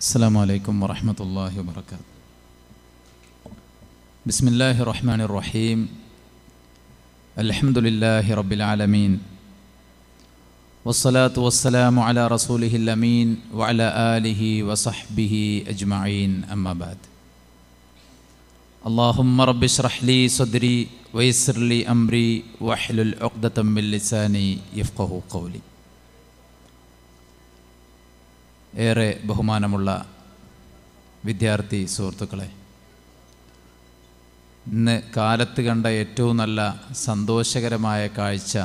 السلام عليكم ورحمة الله وبركاته بسم الله الرحمن الرحيم الحمد لله رب العالمين والصلاة والسلام على رسوله الأمين وعلى آله وصحبه أجمعين أما بعد اللهم رب اشرح لي صدري ويسر لي أمري واحلل عقدة من لساني يفقه قولي ഏറെ ബഹുമാനമുള്ള വിദ്യാർത്ഥി സുഹൃത്തുക്കളെ ഇന്ന് കാലത്ത് കണ്ട ഏറ്റവും നല്ല സന്തോഷകരമായ കാഴ്ച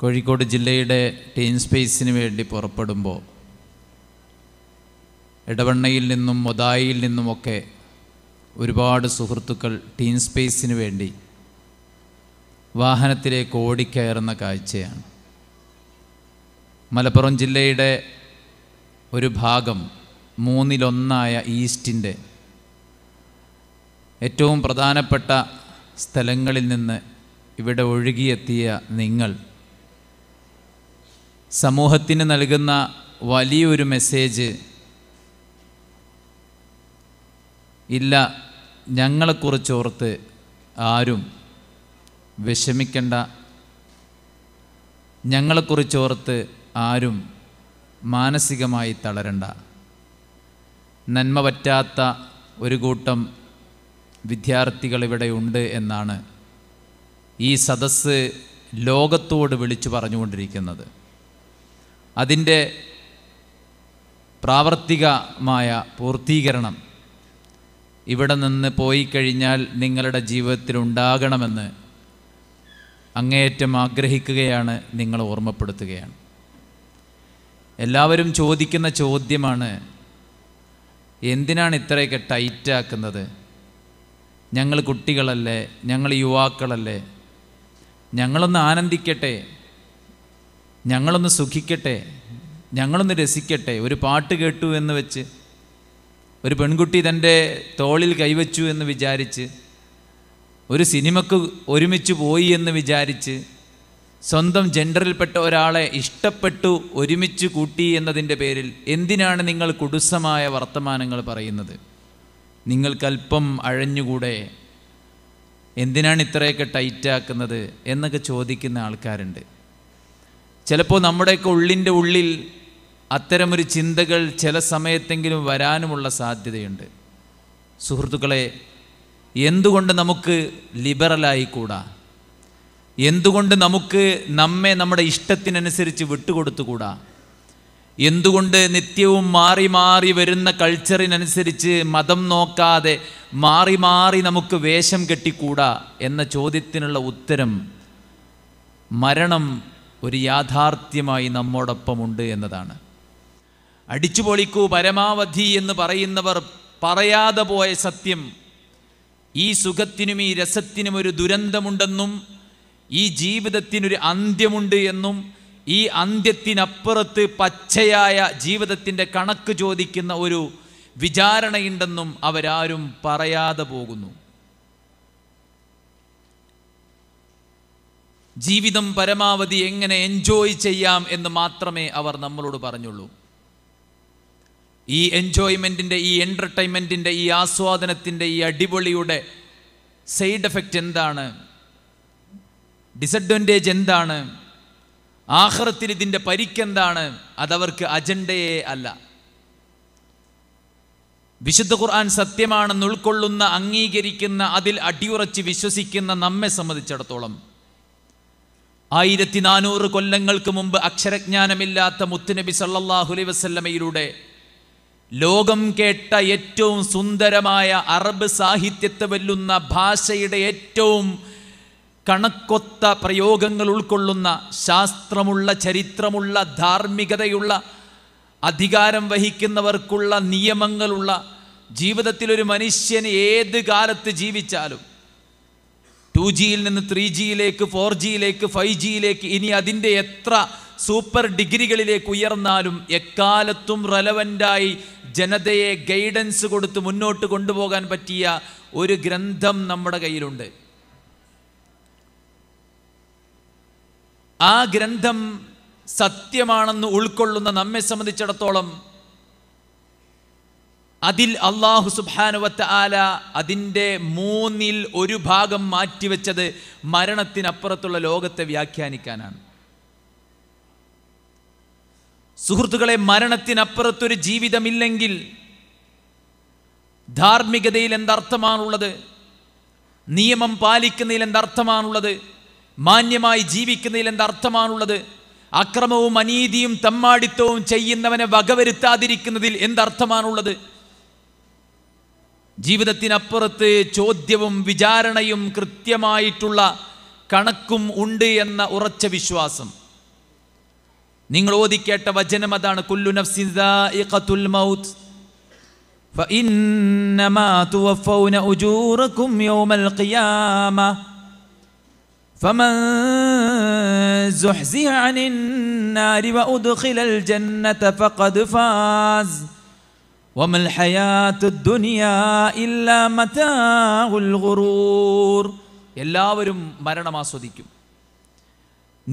കോഴിക്കോട് ജില്ലയുടെ ടീൻ സ്പേസിന് വേണ്ടി പുറപ്പെടുമ്പോൾ ഇടവണ്ണയിൽ നിന്നും മൊതായിൽ നിന്നുമൊക്കെ ഒരുപാട് സുഹൃത്തുക്കൾ ടീൻ സ്പേസിന് വേണ്ടി വാഹനത്തിലേക്ക് ഓടിക്കയറുന്ന കാഴ്ചയാണ് മലപ്പുറം ജില്ലയുടെ ഒരു ഭാഗം മൂന്നിലൊന്നായ ഈസ്റ്റിൻ്റെ ഏറ്റവും പ്രധാനപ്പെട്ട സ്ഥലങ്ങളിൽ നിന്ന് ഇവിടെ ഒഴുകിയെത്തിയ നിങ്ങൾ സമൂഹത്തിന് നൽകുന്ന വലിയൊരു മെസ്സേജ് ഇല്ല ഞങ്ങളെക്കുറിച്ച് ഓർത്ത് ആരും വിഷമിക്കേണ്ട ഞങ്ങളെക്കുറിച്ചോർത്ത് ആരും മാനസികമായി തളരണ്ട നന്മ പറ്റാത്ത ഒരു കൂട്ടം വിദ്യാർത്ഥികൾ ഇവിടെ ഉണ്ട് എന്നാണ് ഈ സദസ്സ് ലോകത്തോട് വിളിച്ചു പറഞ്ഞുകൊണ്ടിരിക്കുന്നത് അതിൻ്റെ പ്രാവർത്തികമായ പൂർത്തീകരണം ഇവിടെ നിന്ന് പോയി കഴിഞ്ഞാൽ നിങ്ങളുടെ ജീവിതത്തിൽ ഉണ്ടാകണമെന്ന് അങ്ങേയറ്റം ആഗ്രഹിക്കുകയാണ് നിങ്ങൾ ഓർമ്മപ്പെടുത്തുകയാണ് എല്ലാവരും ചോദിക്കുന്ന ചോദ്യമാണ് എന്തിനാണ് ഇത്രയൊക്കെ ടൈറ്റാക്കുന്നത് ഞങ്ങൾ കുട്ടികളല്ലേ ഞങ്ങൾ യുവാക്കളല്ലേ ഞങ്ങളൊന്ന് ആനന്ദിക്കട്ടെ ഞങ്ങളൊന്ന് സുഖിക്കട്ടെ ഞങ്ങളൊന്ന് രസിക്കട്ടെ ഒരു പാട്ട് കേട്ടു എന്ന് വെച്ച് ഒരു പെൺകുട്ടി തൻ്റെ തോളിൽ കൈവച്ചു എന്ന് വിചാരിച്ച് ഒരു സിനിമക്ക് ഒരുമിച്ച് പോയി എന്ന് വിചാരിച്ച് സ്വന്തം ജെൻഡറിൽപ്പെട്ട ഒരാളെ ഇഷ്ടപ്പെട്ടു ഒരുമിച്ച് കൂട്ടി എന്നതിൻ്റെ പേരിൽ എന്തിനാണ് നിങ്ങൾ കുടുസമായ വർത്തമാനങ്ങൾ പറയുന്നത് നിങ്ങൾക്കല്പം അഴഞ്ഞുകൂടെ എന്തിനാണ് ഇത്രയൊക്കെ ടൈറ്റാക്കുന്നത് എന്നൊക്കെ ചോദിക്കുന്ന ആൾക്കാരുണ്ട് ചിലപ്പോൾ നമ്മുടെയൊക്കെ ഉള്ളിൻ്റെ ഉള്ളിൽ അത്തരമൊരു ചിന്തകൾ ചില സമയത്തെങ്കിലും വരാനുമുള്ള സാധ്യതയുണ്ട് സുഹൃത്തുക്കളെ എന്തുകൊണ്ട് നമുക്ക് ലിബറലായിക്കൂടാ എന്തുകൊണ്ട് നമുക്ക് നമ്മെ നമ്മുടെ ഇഷ്ടത്തിനനുസരിച്ച് വിട്ടുകൊടുത്തുകൂടാ എന്തുകൊണ്ട് നിത്യവും മാറി മാറി വരുന്ന കൾച്ചറിനനുസരിച്ച് മതം നോക്കാതെ മാറി മാറി നമുക്ക് വേഷം കെട്ടിക്കൂടാ എന്ന ചോദ്യത്തിനുള്ള ഉത്തരം മരണം ഒരു യാഥാർത്ഥ്യമായി നമ്മോടൊപ്പമുണ്ട് എന്നതാണ് അടിച്ചുപൊളിക്കൂ പൊളിക്കൂ പരമാവധി എന്ന് പറയുന്നവർ പറയാതെ പോയ സത്യം ഈ സുഖത്തിനും ഈ രസത്തിനും ഒരു ദുരന്തമുണ്ടെന്നും ഈ ജീവിതത്തിനൊരു അന്ത്യമുണ്ട് എന്നും ഈ അന്ത്യത്തിനപ്പുറത്ത് പച്ചയായ ജീവിതത്തിൻ്റെ കണക്ക് ചോദിക്കുന്ന ഒരു വിചാരണയുണ്ടെന്നും അവരാരും പറയാതെ പോകുന്നു ജീവിതം പരമാവധി എങ്ങനെ എൻജോയ് ചെയ്യാം എന്ന് മാത്രമേ അവർ നമ്മളോട് പറഞ്ഞുള്ളൂ ഈ എൻജോയ്മെൻറ്റിൻ്റെ ഈ എൻ്റർടൈൻമെൻറ്റിൻ്റെ ഈ ആസ്വാദനത്തിൻ്റെ ഈ അടിപൊളിയുടെ സൈഡ് എഫക്റ്റ് എന്താണ് ഡിസഡ്വൻറ്റേജ് എന്താണ് ആഹ്റത്തിൽ ഇതിൻ്റെ പരിക്കെന്താണ് അതവർക്ക് അജണ്ടയെ അല്ല വിശുദ്ധ ഖുർആൻ സത്യമാണെന്ന് ഉൾക്കൊള്ളുന്ന അംഗീകരിക്കുന്ന അതിൽ അടിയുറച്ച് വിശ്വസിക്കുന്ന നമ്മെ സംബന്ധിച്ചിടത്തോളം ആയിരത്തി നാനൂറ് കൊല്ലങ്ങൾക്ക് മുമ്പ് അക്ഷരജ്ഞാനമില്ലാത്ത മുത്തുനബി സല്ലാഹുലൈ വസ്ല്ലമയിലൂടെ ലോകം കേട്ട ഏറ്റവും സുന്ദരമായ അറബ് സാഹിത്യത്തെ വെല്ലുന്ന ഭാഷയുടെ ഏറ്റവും കണക്കൊത്ത പ്രയോഗങ്ങൾ ഉൾക്കൊള്ളുന്ന ശാസ്ത്രമുള്ള ചരിത്രമുള്ള ധാർമ്മികതയുള്ള അധികാരം വഹിക്കുന്നവർക്കുള്ള നിയമങ്ങളുള്ള ജീവിതത്തിൽ ഒരു മനുഷ്യൻ ഏത് കാലത്ത് ജീവിച്ചാലും ടു ജിയിൽ നിന്ന് ത്രീ ജിയിലേക്ക് ഫോർ ജിയിലേക്ക് ഫൈവ് ജിയിലേക്ക് ഇനി അതിൻ്റെ എത്ര സൂപ്പർ ഡിഗ്രികളിലേക്ക് ഉയർന്നാലും എക്കാലത്തും റെലവൻ്റായി ജനതയെ ഗൈഡൻസ് കൊടുത്ത് മുന്നോട്ട് കൊണ്ടുപോകാൻ പറ്റിയ ഒരു ഗ്രന്ഥം നമ്മുടെ കയ്യിലുണ്ട് ആ ഗ്രന്ഥം സത്യമാണെന്ന് ഉൾക്കൊള്ളുന്ന നമ്മെ സംബന്ധിച്ചിടത്തോളം അതിൽ അള്ളാഹു സുബാനുവത്ത് ആല അതിൻ്റെ മൂന്നിൽ ഒരു ഭാഗം മാറ്റിവെച്ചത് മരണത്തിനപ്പുറത്തുള്ള ലോകത്തെ വ്യാഖ്യാനിക്കാനാണ് സുഹൃത്തുക്കളെ മരണത്തിനപ്പുറത്തൊരു ജീവിതമില്ലെങ്കിൽ ധാർമ്മികതയിൽ എന്തർത്ഥമാണുള്ളത് നിയമം പാലിക്കുന്നതിൽ എന്തർത്ഥമാണുള്ളത് മാന്യമായി ജീവിക്കുന്നതിൽ എന്തർത്ഥമാണുള്ളത് അക്രമവും അനീതിയും തമ്മാടിത്തവും ചെയ്യുന്നവനെ വകവരുത്താതിരിക്കുന്നതിൽ എന്തർത്ഥമാണുള്ളത് ജീവിതത്തിനപ്പുറത്ത് ചോദ്യവും വിചാരണയും കൃത്യമായിട്ടുള്ള കണക്കും ഉണ്ട് എന്ന ഉറച്ച വിശ്വാസം നിങ്ങൾ ഓദിക്കേട്ട വചനം അതാണ് കുല്ലു നഫ്സിൻ മൗത്ത് فإنما توفون ഉജൂറകും യൗമൽ ഖിയാമ فمن زحزح عن النار وأدخل الجنة فقد فاز وما الحياة الدنيا إلا متاع الغرور എല്ലാവരും മരണം ആസ്വദിക്കും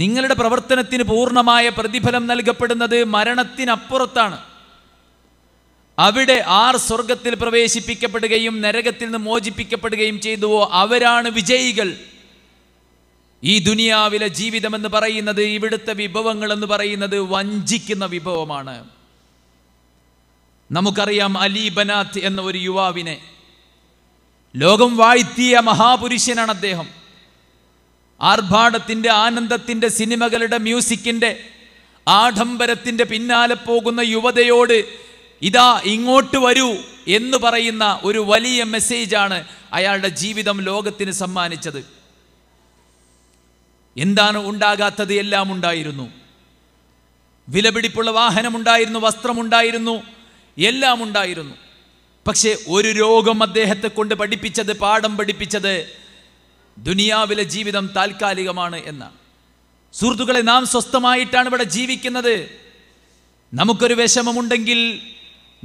നിങ്ങളുടെ പ്രവർത്തനത്തിന് പൂർണ്ണമായ പ്രതിഫലം നൽകപ്പെടുന്നത് മരണത്തിനപ്പുറത്താണ് അവിടെ ആർ സ്വർഗത്തിൽ പ്രവേശിപ്പിക്കപ്പെടുകയും നരകത്തിൽ നിന്ന് മോചിപ്പിക്കപ്പെടുകയും ചെയ്തുവോ അവരാണ് വിജയികൾ ഈ ദുനിയാവിലെ എന്ന് പറയുന്നത് ഇവിടുത്തെ വിഭവങ്ങൾ എന്ന് പറയുന്നത് വഞ്ചിക്കുന്ന വിഭവമാണ് നമുക്കറിയാം അലി ബനാത്ത് എന്ന ഒരു യുവാവിനെ ലോകം വാഴ്ത്തിയ മഹാപുരുഷനാണ് അദ്ദേഹം ആർഭാടത്തിൻ്റെ ആനന്ദത്തിൻ്റെ സിനിമകളുടെ മ്യൂസിക്കിൻ്റെ ആഡംബരത്തിൻ്റെ പിന്നാലെ പോകുന്ന യുവതയോട് ഇതാ ഇങ്ങോട്ട് വരൂ എന്ന് പറയുന്ന ഒരു വലിയ മെസ്സേജാണ് അയാളുടെ ജീവിതം ലോകത്തിന് സമ്മാനിച്ചത് എന്താണ് ഉണ്ടാകാത്തത് എല്ലാം ഉണ്ടായിരുന്നു വിലപിടിപ്പുള്ള വാഹനമുണ്ടായിരുന്നു വസ്ത്രമുണ്ടായിരുന്നു എല്ലാം ഉണ്ടായിരുന്നു പക്ഷേ ഒരു രോഗം അദ്ദേഹത്തെ കൊണ്ട് പഠിപ്പിച്ചത് പാഠം പഠിപ്പിച്ചത് ദുനിയാവിലെ ജീവിതം താൽക്കാലികമാണ് എന്നാണ് സുഹൃത്തുക്കളെ നാം സ്വസ്ഥമായിട്ടാണ് ഇവിടെ ജീവിക്കുന്നത് നമുക്കൊരു വിഷമമുണ്ടെങ്കിൽ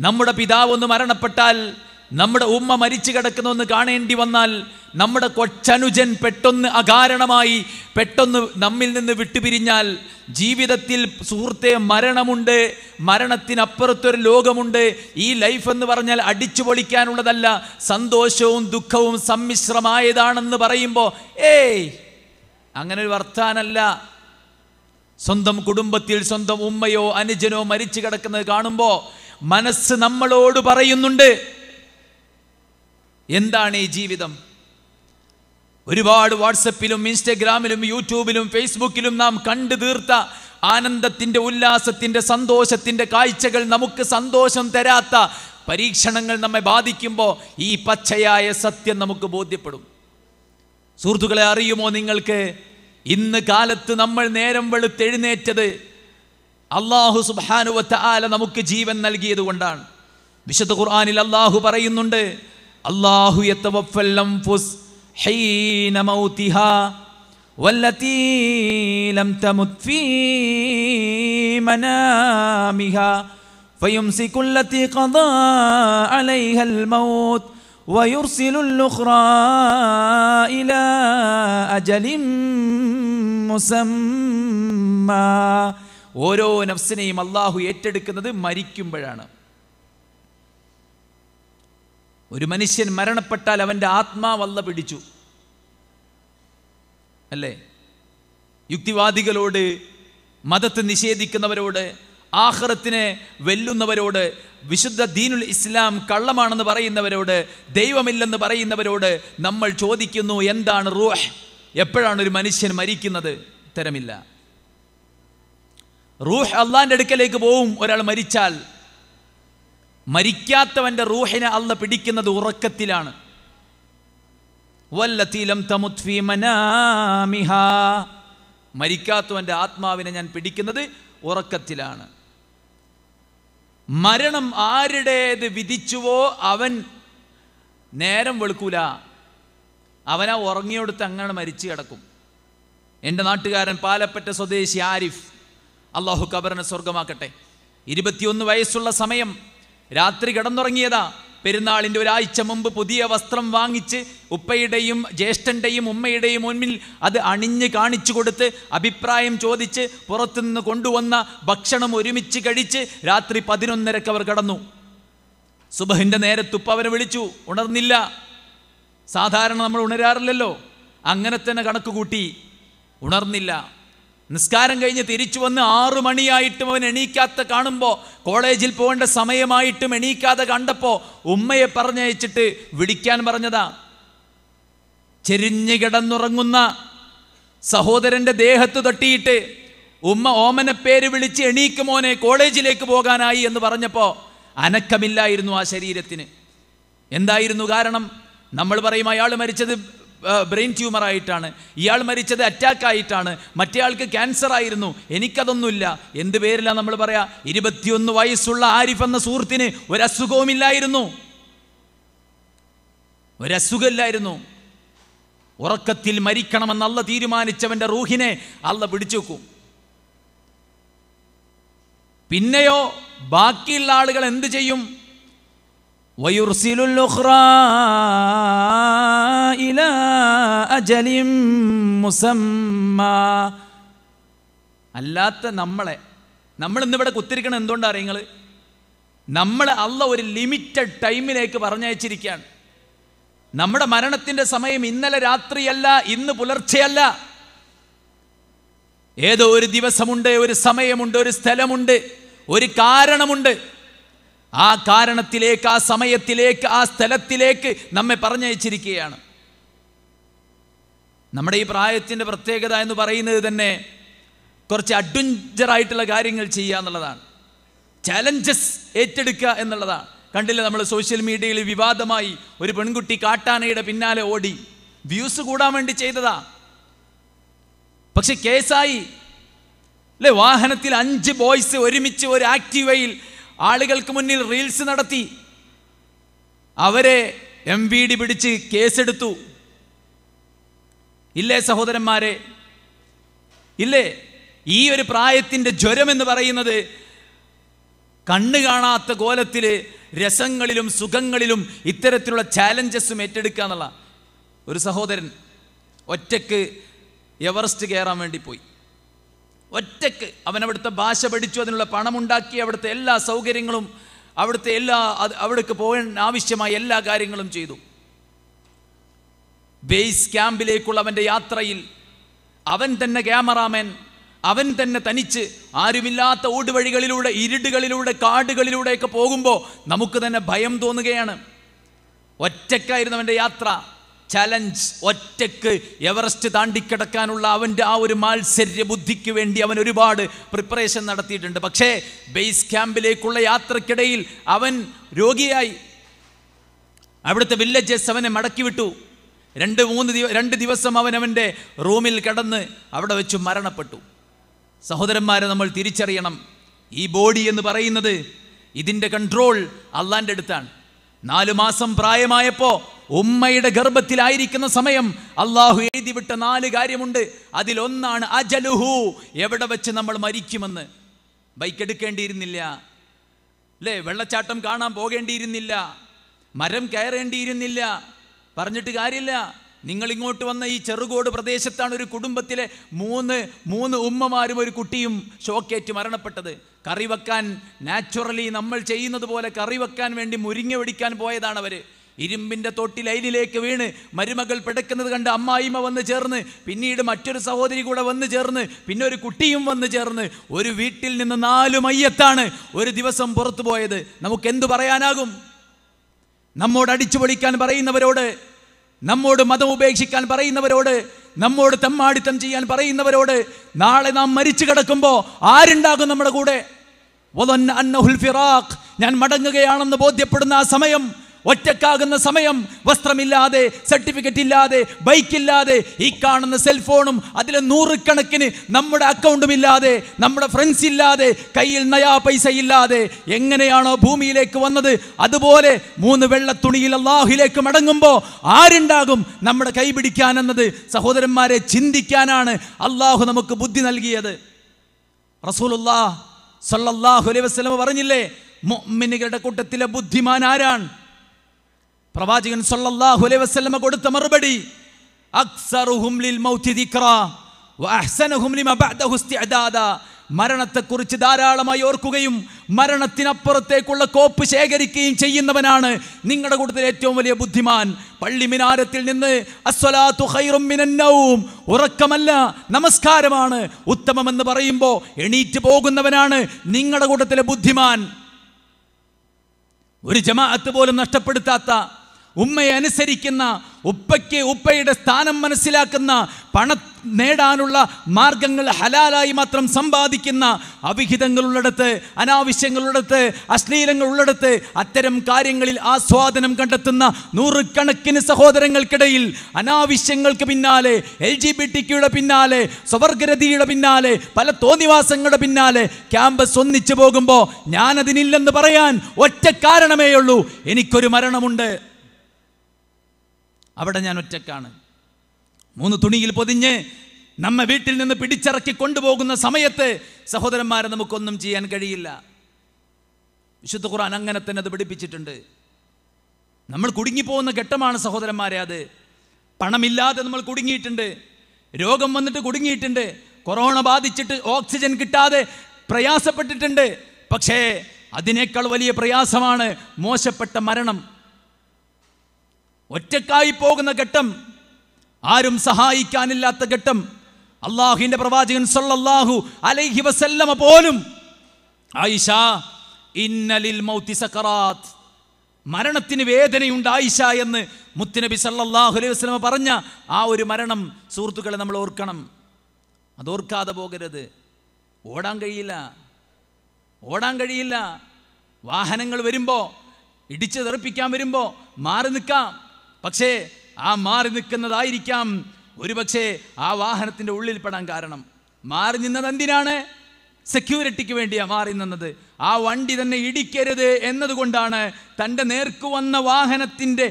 നമ്മുടെ പിതാവ് ഒന്ന് മരണപ്പെട്ടാൽ നമ്മുടെ ഉമ്മ മരിച്ചു കിടക്കുന്നൊന്ന് കാണേണ്ടി വന്നാൽ നമ്മുടെ കൊച്ചനുജൻ പെട്ടൊന്ന് അകാരണമായി പെട്ടൊന്ന് നമ്മിൽ നിന്ന് വിട്ടുപിരിഞ്ഞാൽ ജീവിതത്തിൽ സുഹൃത്തെ മരണമുണ്ട് മരണത്തിനപ്പുറത്തൊരു ലോകമുണ്ട് ഈ ലൈഫ് എന്ന് പറഞ്ഞാൽ അടിച്ചു പൊളിക്കാനുള്ളതല്ല സന്തോഷവും ദുഃഖവും സമ്മിശ്രമായതാണെന്ന് പറയുമ്പോൾ ഏയ് അങ്ങനെ ഒരു വർത്താനല്ല സ്വന്തം കുടുംബത്തിൽ സ്വന്തം ഉമ്മയോ അനുജനോ മരിച്ചു കിടക്കുന്നത് കാണുമ്പോൾ മനസ്സ് നമ്മളോട് പറയുന്നുണ്ട് എന്താണ് ഈ ജീവിതം ഒരുപാട് വാട്സപ്പിലും ഇൻസ്റ്റഗ്രാമിലും യൂട്യൂബിലും ഫേസ്ബുക്കിലും നാം കണ്ടു തീർത്ത ആനന്ദത്തിൻ്റെ ഉല്ലാസത്തിൻ്റെ സന്തോഷത്തിൻ്റെ കാഴ്ചകൾ നമുക്ക് സന്തോഷം തരാത്ത പരീക്ഷണങ്ങൾ നമ്മെ ബാധിക്കുമ്പോൾ ഈ പച്ചയായ സത്യം നമുക്ക് ബോധ്യപ്പെടും സുഹൃത്തുക്കളെ അറിയുമോ നിങ്ങൾക്ക് ഇന്ന് കാലത്ത് നമ്മൾ നേരം വെളുത്തെഴുന്നേറ്റത് അള്ളാഹു സുബാനുവത്ത ആല നമുക്ക് ജീവൻ നൽകിയത് കൊണ്ടാണ് വിശുദ്ധ ഖുർആാനിൽ അള്ളാഹു പറയുന്നുണ്ട് അള്ളാഹു യത്തവഫല്ലംഫുസ് ഹൈന മൗതിഹ വല്ലതീ ലം തമുത് ഫീ മനാമിഹ ഫയംസികുൽ അലൈഹൽ മൗത് വയർസിലുൽ ഉഖ്രാ ഇലാ അജലിൻ മുസമ്മാ ഓരോ നഫ്സിനെയും അള്ളാഹു ഏറ്റെടുക്കുന്നത് മരിക്കുമ്പോഴാണ് ഒരു മനുഷ്യൻ മരണപ്പെട്ടാൽ അവൻ്റെ ആത്മാവല്ല പിടിച്ചു അല്ലേ യുക്തിവാദികളോട് മതത്തെ നിഷേധിക്കുന്നവരോട് ആഹ്റത്തിനെ വെല്ലുന്നവരോട് വിശുദ്ധ ദീനുൽ ഇസ്ലാം കള്ളമാണെന്ന് പറയുന്നവരോട് ദൈവമില്ലെന്ന് പറയുന്നവരോട് നമ്മൾ ചോദിക്കുന്നു എന്താണ് റൂഹ് എപ്പോഴാണ് ഒരു മനുഷ്യൻ മരിക്കുന്നത് തരമില്ല റൂഹ് അള്ളാൻ്റെ അടുക്കലേക്ക് പോവും ഒരാൾ മരിച്ചാൽ മരിക്കാത്തവൻ്റെ റൂഹിനെ അല്ല പിടിക്കുന്നത് ഉറക്കത്തിലാണ് വല്ലത്തീലം മരിക്കാത്തവൻ്റെ ആത്മാവിനെ ഞാൻ പിടിക്കുന്നത് ഉറക്കത്തിലാണ് മരണം ആരുടേത് വിധിച്ചുവോ അവൻ നേരം വെളുക്കൂല അവനാ ഉറങ്ങിയെടുത്ത് അങ്ങനെ മരിച്ചു കിടക്കും എൻ്റെ നാട്ടുകാരൻ പാലപ്പെട്ട സ്വദേശി ആരിഫ് അള്ളാഹു കബറിനെ സ്വർഗമാക്കട്ടെ ഇരുപത്തിയൊന്ന് വയസ്സുള്ള സമയം രാത്രി കിടന്നുറങ്ങിയതാ പെരുന്നാളിൻ്റെ ഒരാഴ്ച മുമ്പ് പുതിയ വസ്ത്രം വാങ്ങിച്ച് ഉപ്പയുടെയും ജ്യേഷ്ഠൻ്റെയും ഉമ്മയുടെയും മുന്നിൽ അത് അണിഞ്ഞ് കാണിച്ചു കൊടുത്ത് അഭിപ്രായം ചോദിച്ച് പുറത്തുനിന്ന് കൊണ്ടുവന്ന ഭക്ഷണം ഒരുമിച്ച് കഴിച്ച് രാത്രി പതിനൊന്നരക്ക് അവർ കടന്നു സുബഹിൻ്റെ നേരത്തുപ്പ അവനെ വിളിച്ചു ഉണർന്നില്ല സാധാരണ നമ്മൾ ഉണരാറില്ലല്ലോ അങ്ങനെ തന്നെ കണക്ക് കൂട്ടി ഉണർന്നില്ല നിസ്കാരം കഴിഞ്ഞ് തിരിച്ചു വന്ന് ആറു മണിയായിട്ടും അവൻ എണീക്കാത്ത കാണുമ്പോൾ കോളേജിൽ പോകേണ്ട സമയമായിട്ടും എണീക്കാതെ കണ്ടപ്പോൾ ഉമ്മയെ പറഞ്ഞയച്ചിട്ട് വിളിക്കാൻ പറഞ്ഞതാ ചെരിഞ്ഞു കിടന്നുറങ്ങുന്ന സഹോദരൻ്റെ ദേഹത്ത് തട്ടിയിട്ട് ഉമ്മ പേര് വിളിച്ച് എണീക്കുമോനെ കോളേജിലേക്ക് പോകാനായി എന്ന് പറഞ്ഞപ്പോൾ അനക്കമില്ലായിരുന്നു ആ ശരീരത്തിന് എന്തായിരുന്നു കാരണം നമ്മൾ പറയും അയാൾ മരിച്ചത് ബ്രെയിൻ ട്യൂമറായിട്ടാണ് ഇയാൾ മരിച്ചത് അറ്റാക്കായിട്ടാണ് മറ്റേയാൾക്ക് ക്യാൻസർ ആയിരുന്നു എനിക്കതൊന്നുമില്ല എന്ത് പേരില്ല നമ്മൾ പറയാ ഇരുപത്തിയൊന്ന് വയസ്സുള്ള ആരിഫ് എന്ന സുഹൃത്തിന് ഒരസുഖവുമില്ലായിരുന്നു ഒരസുഖമില്ലായിരുന്നു ഉറക്കത്തിൽ മരിക്കണമെന്ന് അല്ല തീരുമാനിച്ചവന്റെ റൂഹിനെ അല്ല പിടിച്ചു വെക്കും പിന്നെയോ ബാക്കിയുള്ള ആളുകൾ എന്ത് ചെയ്യും വയുർസിലുൽ إلى أجل مسمى അല്ലാത്ത നമ്മളെ നമ്മൾ ഇന്നിവിടെ കുത്തിരിക്കണം എന്തുകൊണ്ടാണ് അറിയങ്ങൾ നമ്മളെ അല്ല ഒരു ലിമിറ്റഡ് ടൈമിലേക്ക് പറഞ്ഞയച്ചിരിക്കുകയാണ് നമ്മുടെ മരണത്തിൻ്റെ സമയം ഇന്നലെ രാത്രിയല്ല ഇന്ന് പുലർച്ചെയല്ല ഏതോ ഒരു ദിവസമുണ്ട് ഒരു സമയമുണ്ട് ഒരു സ്ഥലമുണ്ട് ഒരു കാരണമുണ്ട് ആ കാരണത്തിലേക്ക് ആ സമയത്തിലേക്ക് ആ സ്ഥലത്തിലേക്ക് നമ്മെ പറഞ്ഞയച്ചിരിക്കുകയാണ് നമ്മുടെ ഈ പ്രായത്തിൻ്റെ പ്രത്യേകത എന്ന് പറയുന്നത് തന്നെ കുറച്ച് അഡ്വഞ്ചറായിട്ടുള്ള കാര്യങ്ങൾ ചെയ്യുക എന്നുള്ളതാണ് ചലഞ്ചസ് ഏറ്റെടുക്കുക എന്നുള്ളതാണ് കണ്ടില്ല നമ്മൾ സോഷ്യൽ മീഡിയയിൽ വിവാദമായി ഒരു പെൺകുട്ടി കാട്ടാനയുടെ പിന്നാലെ ഓടി വ്യൂസ് കൂടാൻ വേണ്ടി ചെയ്തതാ പക്ഷെ കേസായി അല്ലെ വാഹനത്തിൽ അഞ്ച് ബോയ്സ് ഒരുമിച്ച് ഒരു ആക്റ്റീവയിൽ ആളുകൾക്ക് മുന്നിൽ റീൽസ് നടത്തി അവരെ എം വി ഡി പിടിച്ച് കേസെടുത്തു ഇല്ലേ സഹോദരന്മാരെ ഇല്ലേ ഈ ഒരു പ്രായത്തിൻ്റെ ജ്വരം എന്ന് പറയുന്നത് കണ്ണു കാണാത്ത കോലത്തിൽ രസങ്ങളിലും സുഖങ്ങളിലും ഇത്തരത്തിലുള്ള ചാലഞ്ചസും ഏറ്റെടുക്കുക എന്നുള്ള ഒരു സഹോദരൻ ഒറ്റക്ക് എവറസ്റ്റ് കയറാൻ വേണ്ടി പോയി ഒറ്റക്ക് അവൻ അവിടുത്തെ ഭാഷ പഠിച്ചു അതിനുള്ള പണമുണ്ടാക്കി അവിടുത്തെ എല്ലാ സൗകര്യങ്ങളും അവിടുത്തെ എല്ലാ അവിടേക്ക് പോകാൻ ആവശ്യമായ എല്ലാ കാര്യങ്ങളും ചെയ്തു ബേസ് ക്യാമ്പിലേക്കുള്ള അവൻ്റെ യാത്രയിൽ അവൻ തന്നെ ക്യാമറാമാൻ അവൻ തന്നെ തനിച്ച് ആരുമില്ലാത്ത ഓടുവഴികളിലൂടെ ഇരുടുകളിലൂടെ കാടുകളിലൂടെയൊക്കെ പോകുമ്പോൾ നമുക്ക് തന്നെ ഭയം തോന്നുകയാണ് ഒറ്റക്കായിരുന്നു അവൻ്റെ യാത്ര ചലഞ്ച് ഒറ്റക്ക് എവറസ്റ്റ് താണ്ടിക്കിടക്കാനുള്ള അവൻ്റെ ആ ഒരു മാത്സര്യ ബുദ്ധിക്ക് വേണ്ടി അവൻ ഒരുപാട് പ്രിപ്പറേഷൻ നടത്തിയിട്ടുണ്ട് പക്ഷേ ബേസ് ക്യാമ്പിലേക്കുള്ള യാത്രക്കിടയിൽ അവൻ രോഗിയായി അവിടുത്തെ വില്ലേജസ് അവനെ മടക്കി വിട്ടു രണ്ട് മൂന്ന് ദിവ രണ്ട് ദിവസം അവൻ അവൻ്റെ റൂമിൽ കിടന്ന് അവിടെ വെച്ച് മരണപ്പെട്ടു സഹോദരന്മാരെ നമ്മൾ തിരിച്ചറിയണം ഈ ബോഡി എന്ന് പറയുന്നത് ഇതിൻ്റെ കൺട്രോൾ അള്ളാൻ്റെ അടുത്താണ് നാലു മാസം പ്രായമായപ്പോൾ ഉമ്മയുടെ ഗർഭത്തിലായിരിക്കുന്ന സമയം അള്ളാഹു എഴുതി വിട്ട നാല് കാര്യമുണ്ട് അതിലൊന്നാണ് അജലുഹു എവിടെ വെച്ച് നമ്മൾ മരിക്കുമെന്ന് ബൈക്ക് എടുക്കേണ്ടിയിരുന്നില്ല അല്ലേ വെള്ളച്ചാട്ടം കാണാൻ പോകേണ്ടിയിരുന്നില്ല മരം കയറേണ്ടിയിരുന്നില്ല പറഞ്ഞിട്ട് കാര്യമില്ല നിങ്ങൾ ഇങ്ങോട്ട് വന്ന ഈ ചെറുകോട് പ്രദേശത്താണ് ഒരു കുടുംബത്തിലെ മൂന്ന് മൂന്ന് ഉമ്മമാരും ഒരു കുട്ടിയും ഷോക്കേറ്റ് മരണപ്പെട്ടത് കറി വെക്കാൻ നാച്ചുറലി നമ്മൾ ചെയ്യുന്നത് പോലെ കറി വെക്കാൻ വേണ്ടി മുരിങ്ങ പിടിക്കാൻ പോയതാണ് അവർ ഇരുമ്പിൻ്റെ തൊട്ടി ലൈനിലേക്ക് വീണ് മരുമകൾ പിടക്കുന്നത് കണ്ട് അമ്മായിമ്മ വന്ന് ചേർന്ന് പിന്നീട് മറ്റൊരു സഹോദരി കൂടെ വന്ന് ചേർന്ന് പിന്നെ ഒരു കുട്ടിയും വന്ന് ചേർന്ന് ഒരു വീട്ടിൽ നിന്ന് നാലു മയ്യത്താണ് ഒരു ദിവസം പുറത്തു പോയത് നമുക്ക് എന്തു പറയാനാകും നമ്മോട് അടിച്ചു പൊളിക്കാൻ പറയുന്നവരോട് നമ്മോട് മതം ഉപേക്ഷിക്കാൻ പറയുന്നവരോട് നമ്മോട് തെമ്മാടിത്തം ചെയ്യാൻ പറയുന്നവരോട് നാളെ നാം മരിച്ചു കിടക്കുമ്പോൾ ആരുണ്ടാകും നമ്മുടെ കൂടെ ഞാൻ മടങ്ങുകയാണെന്ന് ബോധ്യപ്പെടുന്ന ആ സമയം ഒറ്റക്കാകുന്ന സമയം വസ്ത്രമില്ലാതെ സർട്ടിഫിക്കറ്റ് ഇല്ലാതെ ബൈക്കില്ലാതെ ഈ കാണുന്ന സെൽഫോണും അതിലെ നൂറുകണക്കിന് നമ്മുടെ അക്കൗണ്ടും ഇല്ലാതെ നമ്മുടെ ഫ്രണ്ട്സ് ഇല്ലാതെ കയ്യിൽ നയാ പൈസ ഇല്ലാതെ എങ്ങനെയാണോ ഭൂമിയിലേക്ക് വന്നത് അതുപോലെ മൂന്ന് വെള്ള തുണിയിൽ അള്ളാഹുലേക്ക് മടങ്ങുമ്പോൾ ആരുണ്ടാകും നമ്മുടെ കൈ എന്നത് സഹോദരന്മാരെ ചിന്തിക്കാനാണ് അള്ളാഹു നമുക്ക് ബുദ്ധി നൽകിയത് റസൂലുല്ലാ സല്ലല്ലാഹു അലൈഹി വസല്ലം പറഞ്ഞില്ലേ മുഅ്മിനുകളുടെ കൂട്ടത്തിലെ ബുദ്ധിമാൻ ആരാണ് പ്രവാചകൻ സല്ലല്ലാഹു അലൈഹി കൊടുത്ത മറുപടി അക്സറുഹും ലിൽ മൗതി ദിക്റ ലിമാ ബഅദഹു മരണത്തെക്കുറിച്ച് ധാരാളമായി ഓർക്കുകയും മരണത്തിനപ്പുറത്തേക്കുള്ള കോപ്പ് ശേഖരിക്കുകയും ചെയ്യുന്നവനാണ് നിങ്ങളുടെ കൂട്ടത്തിൽ ഏറ്റവും വലിയ ബുദ്ധിമാൻ പള്ളി മിനാരത്തിൽ നിന്ന് ഉറക്കമല്ല നമസ്കാരമാണ് ഉത്തമമെന്ന് പറയുമ്പോൾ എണീറ്റ് പോകുന്നവനാണ് നിങ്ങളുടെ കൂട്ടത്തിലെ ബുദ്ധിമാൻ ഒരു ജമാഅത്ത് പോലും നഷ്ടപ്പെടുത്താത്ത ഉമ്മയെ അനുസരിക്കുന്ന ഉപ്പയ്ക്ക് ഉപ്പയുടെ സ്ഥാനം മനസ്സിലാക്കുന്ന പണ നേടാനുള്ള മാർഗങ്ങൾ ഹലാലായി മാത്രം സമ്പാദിക്കുന്ന അവിഹിതങ്ങളുള്ളിടത്ത് അനാവശ്യങ്ങളുള്ളിടത്ത് അശ്ലീലങ്ങളുള്ളിടത്ത് അത്തരം കാര്യങ്ങളിൽ ആസ്വാദനം കണ്ടെത്തുന്ന നൂറുകണക്കിന് സഹോദരങ്ങൾക്കിടയിൽ അനാവശ്യങ്ങൾക്ക് പിന്നാലെ എൽ ജി ബി ടിക്കുയുടെ പിന്നാലെ സ്വവർഗരതിയുടെ പിന്നാലെ പല തോന്നിവാസങ്ങളുടെ പിന്നാലെ ക്യാമ്പസ് ഒന്നിച്ചു പോകുമ്പോൾ ഞാനതിനില്ലെന്ന് പറയാൻ ഒറ്റ കാരണമേ ഉള്ളൂ എനിക്കൊരു മരണമുണ്ട് അവിടെ ഞാൻ ഒറ്റക്കാണ് മൂന്ന് തുണിയിൽ പൊതിഞ്ഞ് നമ്മെ വീട്ടിൽ നിന്ന് പിടിച്ചിറക്കി കൊണ്ടുപോകുന്ന സമയത്ത് സഹോദരന്മാരെ നമുക്കൊന്നും ചെയ്യാൻ കഴിയില്ല വിശുദ്ധ ഖുർആൻ അങ്ങനെ തന്നെ അത് പിടിപ്പിച്ചിട്ടുണ്ട് നമ്മൾ കുടുങ്ങിപ്പോകുന്ന ഘട്ടമാണ് സഹോദരന്മാരെ അത് പണമില്ലാതെ നമ്മൾ കുടുങ്ങിയിട്ടുണ്ട് രോഗം വന്നിട്ട് കുടുങ്ങിയിട്ടുണ്ട് കൊറോണ ബാധിച്ചിട്ട് ഓക്സിജൻ കിട്ടാതെ പ്രയാസപ്പെട്ടിട്ടുണ്ട് പക്ഷേ അതിനേക്കാൾ വലിയ പ്രയാസമാണ് മോശപ്പെട്ട മരണം ഒറ്റക്കായി പോകുന്ന ഘട്ടം ആരും സഹായിക്കാനില്ലാത്ത ഘട്ടം അള്ളാഹുവിന്റെ പ്രവാചകൻ സൊല്ലാഹു അലൈഹി വസല്ലമ പോലും ആയിഷ ഇന്നലിൽ മൗത്തി സക്കറാത്ത് മരണത്തിന് വേദനയുണ്ട് ആയിഷ എന്ന് മുത്തുനബി സല്ലാഹു അലൈഹി വസ്ലമ പറഞ്ഞ ആ ഒരു മരണം സുഹൃത്തുക്കളെ നമ്മൾ ഓർക്കണം അതോർക്കാതെ പോകരുത് ഓടാൻ കഴിയില്ല ഓടാൻ കഴിയില്ല വാഹനങ്ങൾ വരുമ്പോൾ ഇടിച്ച് തെറിപ്പിക്കാൻ വരുമ്പോൾ മാറി നിൽക്കാം പക്ഷേ ആ മാറി നിൽക്കുന്നതായിരിക്കാം ഒരുപക്ഷെ ആ വാഹനത്തിൻ്റെ പെടാൻ കാരണം മാറി നിന്നത് എന്തിനാണ് സെക്യൂരിറ്റിക്ക് വേണ്ടിയാണ് മാറി നിന്നത് ആ വണ്ടി തന്നെ ഇടിക്കരുത് എന്നതുകൊണ്ടാണ് തൻ്റെ നേർക്ക് വന്ന വാഹനത്തിൻ്റെ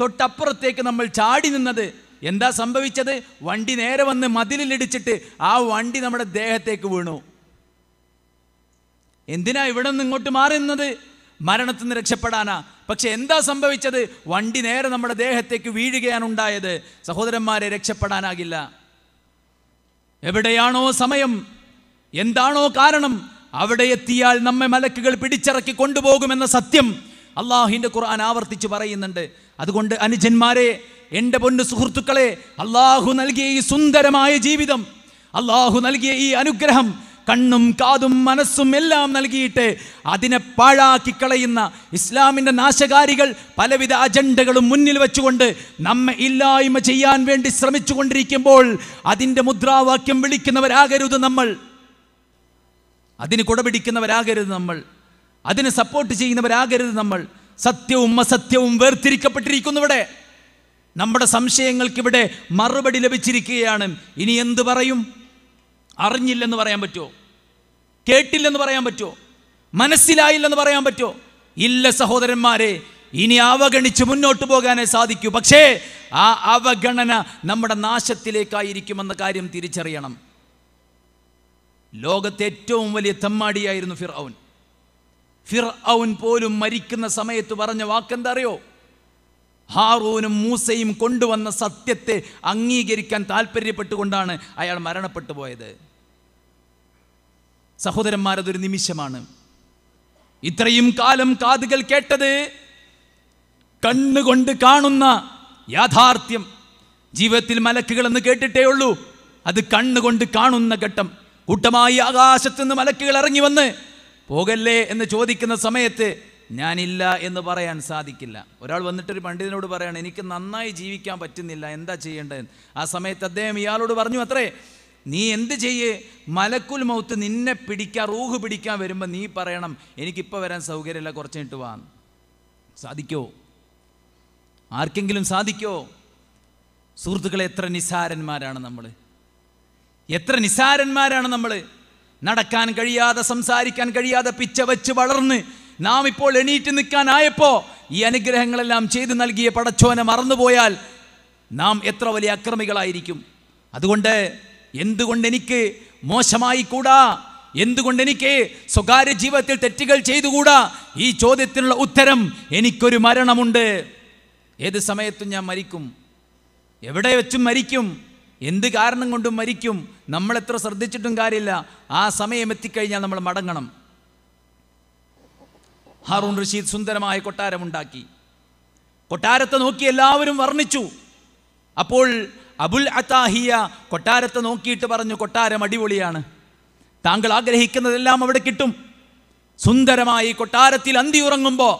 തൊട്ടപ്പുറത്തേക്ക് നമ്മൾ ചാടി നിന്നത് എന്താ സംഭവിച്ചത് വണ്ടി നേരെ വന്ന് മതിലിലിടിച്ചിട്ട് ആ വണ്ടി നമ്മുടെ ദേഹത്തേക്ക് വീണു എന്തിനാ ഇവിടെ നിന്ന് ഇങ്ങോട്ട് മാറി നിന്നത് മരണത്തിൽ നിന്ന് രക്ഷപ്പെടാനാ പക്ഷെ എന്താ സംഭവിച്ചത് വണ്ടി നേരെ നമ്മുടെ ദേഹത്തേക്ക് വീഴുകയാണ് ഉണ്ടായത് സഹോദരന്മാരെ രക്ഷപ്പെടാനാകില്ല എവിടെയാണോ സമയം എന്താണോ കാരണം അവിടെ എത്തിയാൽ നമ്മെ മലക്കുകൾ പിടിച്ചിറക്കി കൊണ്ടുപോകുമെന്ന സത്യം അള്ളാഹിൻ്റെ ഖുർആൻ ആവർത്തിച്ച് പറയുന്നുണ്ട് അതുകൊണ്ട് അനുജന്മാരെ എൻ്റെ പൊന്നു സുഹൃത്തുക്കളെ അള്ളാഹു നൽകിയ ഈ സുന്ദരമായ ജീവിതം അള്ളാഹു നൽകിയ ഈ അനുഗ്രഹം കണ്ണും കാതും മനസ്സും എല്ലാം നൽകിയിട്ട് അതിനെ പാഴാക്കി കളയുന്ന ഇസ്ലാമിൻ്റെ നാശകാരികൾ പലവിധ അജണ്ടകളും മുന്നിൽ വെച്ചുകൊണ്ട് നമ്മെ ഇല്ലായ്മ ചെയ്യാൻ വേണ്ടി ശ്രമിച്ചു കൊണ്ടിരിക്കുമ്പോൾ അതിൻ്റെ മുദ്രാവാക്യം വിളിക്കുന്നവരാകരുത് നമ്മൾ അതിന് കുടപിടിക്കുന്നവരാകരുത് നമ്മൾ അതിന് സപ്പോർട്ട് ചെയ്യുന്നവരാകരുത് നമ്മൾ സത്യവും അസത്യവും വേർതിരിക്കപ്പെട്ടിരിക്കുന്നു ഇവിടെ നമ്മുടെ സംശയങ്ങൾക്കിവിടെ മറുപടി ലഭിച്ചിരിക്കുകയാണ് ഇനി എന്ത് പറയും അറിഞ്ഞില്ലെന്ന് പറയാൻ പറ്റുമോ കേട്ടില്ലെന്ന് പറയാൻ പറ്റുമോ മനസ്സിലായില്ലെന്ന് പറയാൻ പറ്റുമോ ഇല്ല സഹോദരന്മാരെ ഇനി അവഗണിച്ച് മുന്നോട്ട് പോകാനേ സാധിക്കൂ പക്ഷേ ആ അവഗണന നമ്മുടെ നാശത്തിലേക്കായിരിക്കുമെന്ന കാര്യം തിരിച്ചറിയണം ലോകത്തെ ഏറ്റവും വലിയ തെമ്മാടിയായിരുന്നു ഫിർ ഔൻ ഫിർ ഔൻ പോലും മരിക്കുന്ന സമയത്ത് പറഞ്ഞ വാക്കെന്തറിയോ ഹാറൂനും മൂസയും കൊണ്ടുവന്ന സത്യത്തെ അംഗീകരിക്കാൻ താല്പര്യപ്പെട്ടുകൊണ്ടാണ് അയാൾ മരണപ്പെട്ടു പോയത് അതൊരു നിമിഷമാണ് ഇത്രയും കാലം കാതുകൾ കേട്ടത് കണ്ണുകൊണ്ട് കാണുന്ന യാഥാർത്ഥ്യം ജീവിതത്തിൽ മലക്കുകളെന്ന് കേട്ടിട്ടേ ഉള്ളൂ അത് കണ്ണുകൊണ്ട് കാണുന്ന ഘട്ടം കൂട്ടമായി ആകാശത്തു നിന്ന് മലക്കുകൾ ഇറങ്ങി വന്ന് പോകല്ലേ എന്ന് ചോദിക്കുന്ന സമയത്ത് ഞാനില്ല എന്ന് പറയാൻ സാധിക്കില്ല ഒരാൾ വന്നിട്ടൊരു പണ്ഡിതനോട് പറയാണ് എനിക്ക് നന്നായി ജീവിക്കാൻ പറ്റുന്നില്ല എന്താ ചെയ്യേണ്ടത് ആ സമയത്ത് അദ്ദേഹം ഇയാളോട് പറഞ്ഞു അത്രേ നീ എന്ത് ചെയ്യേ മലക്കുൽ മൗത്ത് നിന്നെ പിടിക്കാൻ റൂഹ് പിടിക്കാൻ വരുമ്പോൾ നീ പറയണം എനിക്കിപ്പോൾ വരാൻ സൗകര്യമില്ല കുറച്ച് കഴിഞ്ഞിട്ട് വാ സാധിക്കോ ആർക്കെങ്കിലും സാധിക്കോ സുഹൃത്തുക്കളെ എത്ര നിസാരന്മാരാണ് നമ്മൾ എത്ര നിസാരന്മാരാണ് നമ്മൾ നടക്കാൻ കഴിയാതെ സംസാരിക്കാൻ കഴിയാതെ പിച്ച വച്ച് വളർന്ന് നാം ഇപ്പോൾ എണീറ്റ് നിൽക്കാനായപ്പോൾ ഈ അനുഗ്രഹങ്ങളെല്ലാം ചെയ്തു നൽകിയ പടച്ചോനെ മറന്നുപോയാൽ നാം എത്ര വലിയ അക്രമികളായിരിക്കും അതുകൊണ്ട് എന്തുകൊണ്ട് എനിക്ക് മോശമായി കൂടാ എന്തുകൊണ്ട് എനിക്ക് സ്വകാര്യ ജീവിതത്തിൽ തെറ്റുകൾ ചെയ്തുകൂടാ ഈ ചോദ്യത്തിനുള്ള ഉത്തരം എനിക്കൊരു മരണമുണ്ട് ഏത് സമയത്തും ഞാൻ മരിക്കും എവിടെ വെച്ചും മരിക്കും എന്ത് കാരണം കൊണ്ടും മരിക്കും നമ്മൾ എത്ര ശ്രദ്ധിച്ചിട്ടും കാര്യമില്ല ആ സമയം എത്തിക്കഴിഞ്ഞാൽ നമ്മൾ മടങ്ങണം ഹാറൂൺ റഷീദ് സുന്ദരമായ കൊട്ടാരമുണ്ടാക്കി കൊട്ടാരത്തെ നോക്കി എല്ലാവരും വർണ്ണിച്ചു അപ്പോൾ അബുൽ അതാഹിയ കൊട്ടാരത്തെ നോക്കിയിട്ട് പറഞ്ഞു കൊട്ടാരം അടിപൊളിയാണ് താങ്കൾ ആഗ്രഹിക്കുന്നതെല്ലാം അവിടെ കിട്ടും സുന്ദരമായി കൊട്ടാരത്തിൽ അന്തി ഉറങ്ങുമ്പോൾ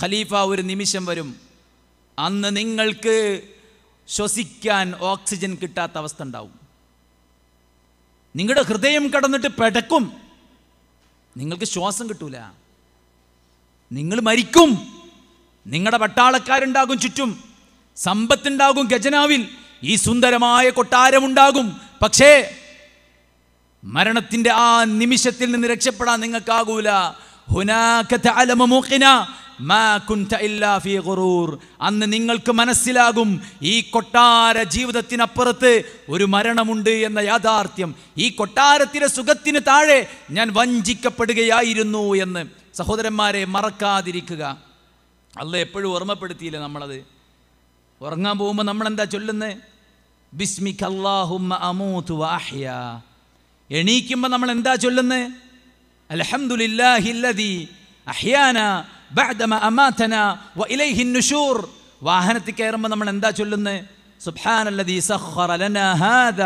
ഖലീഫ ഒരു നിമിഷം വരും അന്ന് നിങ്ങൾക്ക് ശ്വസിക്കാൻ ഓക്സിജൻ കിട്ടാത്ത അവസ്ഥ ഉണ്ടാവും നിങ്ങളുടെ ഹൃദയം കടന്നിട്ട് പെടക്കും നിങ്ങൾക്ക് ശ്വാസം കിട്ടൂല നിങ്ങൾ മരിക്കും നിങ്ങളുടെ പട്ടാളക്കാരുണ്ടാകും ചുറ്റും സമ്പത്തുണ്ടാകും ഖജനാവിൽ ഈ സുന്ദരമായ കൊട്ടാരമുണ്ടാകും പക്ഷേ മരണത്തിന്റെ ആ നിമിഷത്തിൽ നിന്ന് രക്ഷപ്പെടാൻ നിങ്ങൾക്കാകൂല അന്ന് നിങ്ങൾക്ക് മനസ്സിലാകും ഈ കൊട്ടാര ജീവിതത്തിനപ്പുറത്ത് ഒരു മരണമുണ്ട് എന്ന യാഥാർത്ഥ്യം ഈ കൊട്ടാരത്തിലെ സുഖത്തിന് താഴെ ഞാൻ വഞ്ചിക്കപ്പെടുകയായിരുന്നു എന്ന് സഹോദരന്മാരെ മറക്കാതിരിക്കുക അല്ല എപ്പോഴും ഓർമ്മപ്പെടുത്തിയില്ല നമ്മളത് ഉറങ്ങാൻ പോകുമ്പോൾ നമ്മളെന്താ ചൊല്ലുന്നത് ബിസ്മിക് അള്ളാഹുമ്മ അമൂത്ത് വാഹ്യ എണീക്കുമ്പോൾ നമ്മൾ എന്താ ചൊല്ലുന്നത് അലഹമുല്ലാഹില്ലതി അഹ്യാന ബഅദമ അമാതന വ ഇലൈഹി നുഷൂർ വാഹനത്തിൽ കയറുമ്പോൾ നമ്മൾ എന്താ ചൊല്ലുന്നത് സുബ്ഹാനല്ലദീ സഖറ ലനാ ഹാദ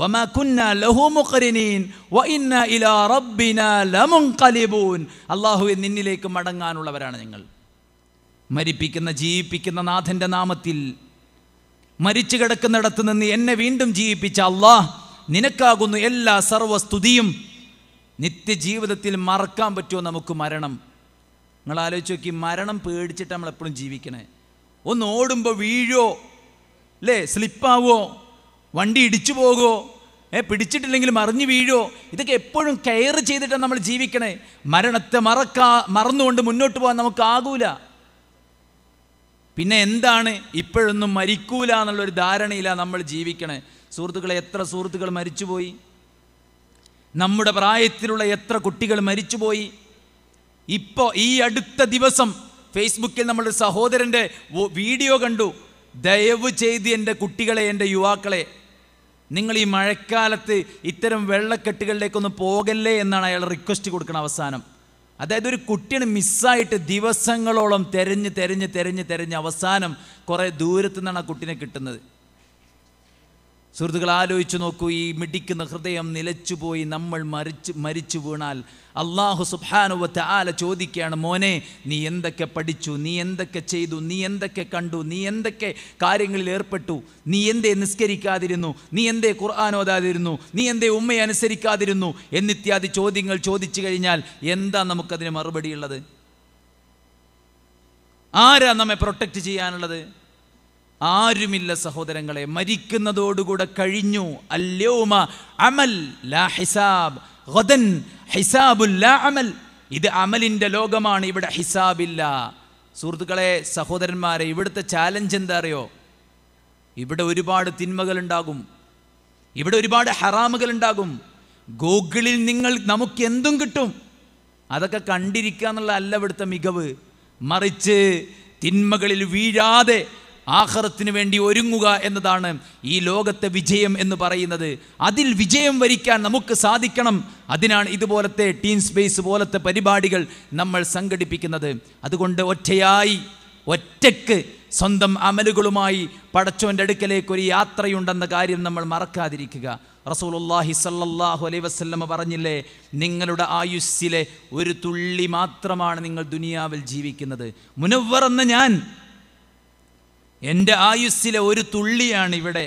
വമാ കുന്ന ലഹു മുഖരിനീൻ വ ഇന്ന ഇലാ റബ്ബിനാ ലമുൻഖലിബൂൻ അല്ലാഹുവേ നിന്നിലേക്ക് മടങ്ങാനുള്ളവരാണ് ഞങ്ങൾ മരിപ്പിക്കുന്ന ജീവിപ്പിക്കുന്ന നാഥൻ്റെ നാമത്തിൽ മരിച്ചു കിടക്കുന്നിടത്ത് നിന്ന് എന്നെ വീണ്ടും ജീവിപ്പിച്ച അള്ളാഹ് നിനക്കാകുന്നു എല്ലാ സർവസ്തുതിയും നിത്യജീവിതത്തിൽ മറക്കാൻ പറ്റുമോ നമുക്ക് മരണം നിങ്ങൾ ആലോചിച്ച് നോക്കി മരണം പേടിച്ചിട്ട് നമ്മൾ എപ്പോഴും ജീവിക്കണേ ഒന്ന് ഓടുമ്പോൾ വീഴോ അല്ലേ സ്ലിപ്പാവോ വണ്ടി ഇടിച്ചു പോകുമോ ഏ പിടിച്ചിട്ടില്ലെങ്കിൽ മറിഞ്ഞു വീഴോ ഇതൊക്കെ എപ്പോഴും കെയർ ചെയ്തിട്ടാണ് നമ്മൾ ജീവിക്കണേ മരണത്തെ മറക്കാ മറന്നുകൊണ്ട് മുന്നോട്ട് പോകാൻ നമുക്കാകൂല പിന്നെ എന്താണ് ഇപ്പോഴൊന്നും മരിക്കൂല എന്നുള്ളൊരു ധാരണയില്ല നമ്മൾ ജീവിക്കണേ സുഹൃത്തുക്കളെ എത്ര സുഹൃത്തുക്കൾ മരിച്ചുപോയി നമ്മുടെ പ്രായത്തിലുള്ള എത്ര കുട്ടികൾ മരിച്ചുപോയി ഇപ്പോൾ ഈ അടുത്ത ദിവസം ഫേസ്ബുക്കിൽ നമ്മുടെ സഹോദരൻ്റെ വീഡിയോ കണ്ടു ദയവ് ചെയ്ത് എൻ്റെ കുട്ടികളെ എൻ്റെ യുവാക്കളെ നിങ്ങൾ ഈ മഴക്കാലത്ത് ഇത്തരം വെള്ളക്കെട്ടുകളിലേക്കൊന്ന് പോകല്ലേ എന്നാണ് അയാൾ റിക്വസ്റ്റ് കൊടുക്കണം അവസാനം അതായത് ഒരു കുട്ടിയാണ് മിസ്സായിട്ട് ദിവസങ്ങളോളം തെരഞ്ഞ് തെരഞ്ഞ് തെരഞ്ഞ് തെരഞ്ഞ് അവസാനം കുറേ ദൂരത്തു നിന്നാണ് ആ കുട്ടീനെ കിട്ടുന്നത് സുഹൃത്തുക്കൾ ആലോചിച്ച് നോക്കൂ ഈ മിടിക്കുന്ന ഹൃദയം നിലച്ചുപോയി നമ്മൾ മരിച്ചു മരിച്ചു വീണാൽ അള്ളാഹു സുഹാനുവത്തെ ആല ചോദിക്കുകയാണ് മോനെ നീ എന്തൊക്കെ പഠിച്ചു നീ എന്തൊക്കെ ചെയ്തു നീ എന്തൊക്കെ കണ്ടു നീ എന്തൊക്കെ കാര്യങ്ങളിൽ ഏർപ്പെട്ടു നീ എന്തേ നിസ്കരിക്കാതിരുന്നു നീ എന്തേ ഓതാതിരുന്നു നീ എന്തേ ഉമ്മയെ അനുസരിക്കാതിരുന്നു എന്നിത്യാദി ചോദ്യങ്ങൾ ചോദിച്ചു കഴിഞ്ഞാൽ എന്താ നമുക്കതിന് മറുപടിയുള്ളത് ആരാ നമ്മെ പ്രൊട്ടക്റ്റ് ചെയ്യാനുള്ളത് ആരുമില്ല സഹോദരങ്ങളെ മരിക്കുന്നതോടുകൂടെ കഴിഞ്ഞു അല്യോമ അമൽ ലാ ഹിസാബ് ഗദൻ ഹിസാബുൽ അമൽ ഇത് അമലിൻ്റെ ലോകമാണ് ഇവിടെ ഹിസാബില്ല സുഹൃത്തുക്കളെ സഹോദരന്മാരെ ഇവിടുത്തെ ചാലഞ്ച് എന്താ അറിയോ ഇവിടെ ഒരുപാട് തിന്മകൾ ഉണ്ടാകും ഇവിടെ ഒരുപാട് ഹറാമുകൾ ഉണ്ടാകും ഗൂഗിളിൽ നിങ്ങൾ നമുക്ക് എന്തും കിട്ടും അതൊക്കെ കണ്ടിരിക്കുക എന്നുള്ള അല്ല ഇവിടുത്തെ മികവ് മറിച്ച് തിന്മകളിൽ വീഴാതെ ആഹ്റത്തിന് വേണ്ടി ഒരുങ്ങുക എന്നതാണ് ഈ ലോകത്തെ വിജയം എന്ന് പറയുന്നത് അതിൽ വിജയം വരിക്കാൻ നമുക്ക് സാധിക്കണം അതിനാണ് ഇതുപോലത്തെ ടീം സ്പേസ് പോലത്തെ പരിപാടികൾ നമ്മൾ സംഘടിപ്പിക്കുന്നത് അതുകൊണ്ട് ഒറ്റയായി ഒറ്റയ്ക്ക് സ്വന്തം അമലുകളുമായി പടച്ചോൻ്റെ അടുക്കലേക്ക് ഒരു യാത്രയുണ്ടെന്ന കാര്യം നമ്മൾ മറക്കാതിരിക്കുക റസൂലുല്ലാഹി സല്ലാഹു അലൈ വസ്ല്ലമ പറഞ്ഞില്ലേ നിങ്ങളുടെ ആയുസ്സിലെ ഒരു തുള്ളി മാത്രമാണ് നിങ്ങൾ ദുനിയാവിൽ ജീവിക്കുന്നത് മുനവർ എന്ന ഞാൻ എൻ്റെ ആയുസ്സിലെ ഒരു തുള്ളിയാണ് ഇവിടെ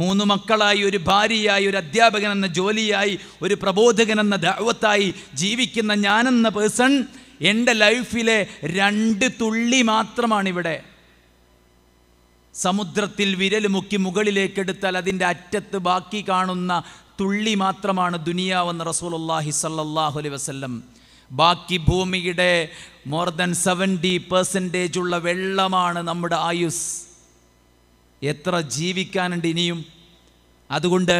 മൂന്ന് മക്കളായി ഒരു ഭാര്യയായി ഒരു അധ്യാപകൻ എന്ന ജോലിയായി ഒരു പ്രബോധകൻ എന്ന ദൈവത്തായി ജീവിക്കുന്ന ഞാനെന്ന പേഴ്സൺ എൻ്റെ ലൈഫിലെ രണ്ട് തുള്ളി മാത്രമാണിവിടെ സമുദ്രത്തിൽ വിരൽ മുക്കി മുകളിലേക്കെടുത്താൽ എടുത്താൽ അതിൻ്റെ അറ്റത്ത് ബാക്കി കാണുന്ന തുള്ളി മാത്രമാണ് ദുനിയാവെന്ന് റസൂലുള്ളാഹി സല്ലല്ലാഹു അലൈഹി വസല്ലം ബാക്കി ഭൂമിയുടെ മോർ ദൻ സെവൻറ്റി പെർസെൻറ്റേജ് ഉള്ള വെള്ളമാണ് നമ്മുടെ ആയുസ് എത്ര ജീവിക്കാനുണ്ട് ഇനിയും അതുകൊണ്ട്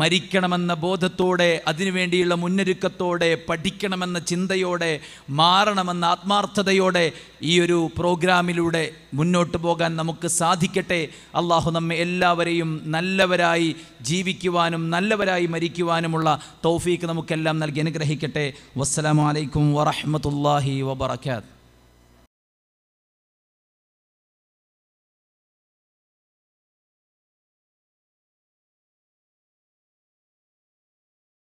മരിക്കണമെന്ന ബോധത്തോടെ അതിനുവേണ്ടിയുള്ള മുന്നൊരുക്കത്തോടെ പഠിക്കണമെന്ന ചിന്തയോടെ മാറണമെന്ന ആത്മാർത്ഥതയോടെ ഈ ഒരു പ്രോഗ്രാമിലൂടെ മുന്നോട്ട് പോകാൻ നമുക്ക് സാധിക്കട്ടെ അള്ളാഹു നമ്മെ എല്ലാവരെയും നല്ലവരായി ജീവിക്കുവാനും നല്ലവരായി മരിക്കുവാനുമുള്ള തൗഫീക്ക് നമുക്കെല്ലാം നൽകി അനുഗ്രഹിക്കട്ടെ വസ്സലാമലൈക്കും വറഹമത്തല്ലാഹി വബർക്കാത്ത്